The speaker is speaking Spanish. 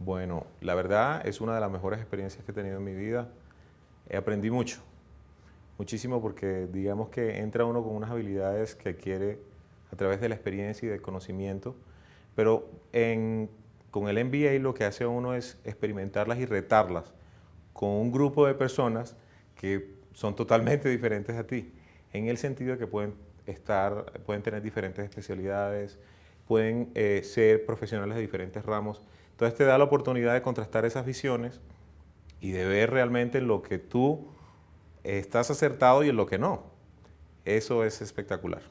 Bueno, la verdad es una de las mejores experiencias que he tenido en mi vida. Eh, aprendí mucho, muchísimo porque digamos que entra uno con unas habilidades que adquiere a través de la experiencia y del conocimiento, pero con el MBA lo que hace uno es experimentarlas y retarlas con un grupo de personas que son totalmente diferentes a ti, en el sentido de que pueden, estar, pueden tener diferentes especialidades, pueden eh, ser profesionales de diferentes ramos. Entonces te da la oportunidad de contrastar esas visiones y de ver realmente en lo que tú estás acertado y en lo que no. Eso es espectacular.